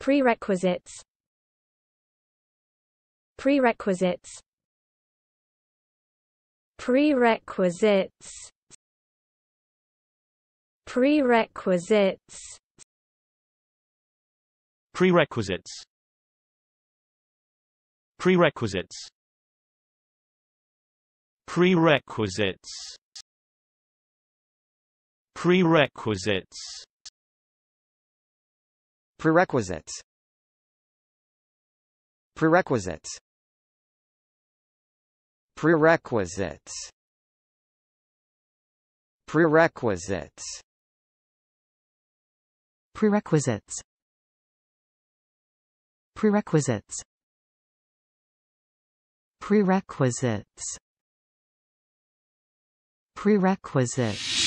Prerequisites Prerequisites Prerequisites Prerequisites Prerequisites Prerequisites Prerequisites Prerequisites Prerequisites Prerequisites Prerequisites Prerequisites Prerequisites Prerequisites Prerequisites Prerequisites